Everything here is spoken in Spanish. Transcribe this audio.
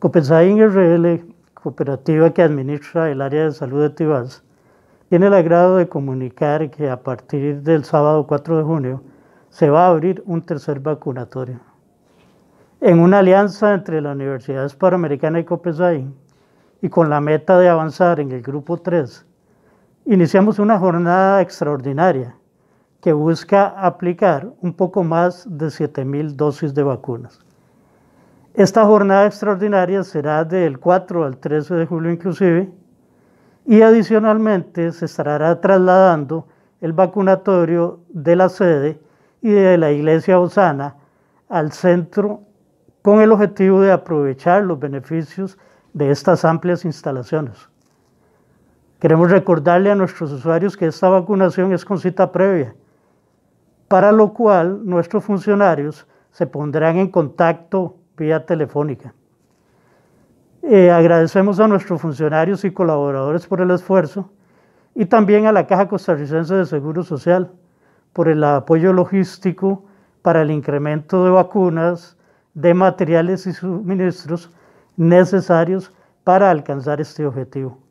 Copenhagen RL, cooperativa que administra el área de salud de Tibás, tiene el agrado de comunicar que a partir del sábado 4 de junio se va a abrir un tercer vacunatorio. En una alianza entre la Universidad Panamericana y Copenhagen y con la meta de avanzar en el grupo 3, iniciamos una jornada extraordinaria que busca aplicar un poco más de 7.000 dosis de vacunas. Esta jornada extraordinaria será del 4 al 13 de julio inclusive y adicionalmente se estará trasladando el vacunatorio de la sede y de la iglesia Osana al centro con el objetivo de aprovechar los beneficios de estas amplias instalaciones. Queremos recordarle a nuestros usuarios que esta vacunación es con cita previa, para lo cual nuestros funcionarios se pondrán en contacto telefónica. Eh, agradecemos a nuestros funcionarios y colaboradores por el esfuerzo y también a la Caja Costarricense de Seguro Social por el apoyo logístico para el incremento de vacunas, de materiales y suministros necesarios para alcanzar este objetivo.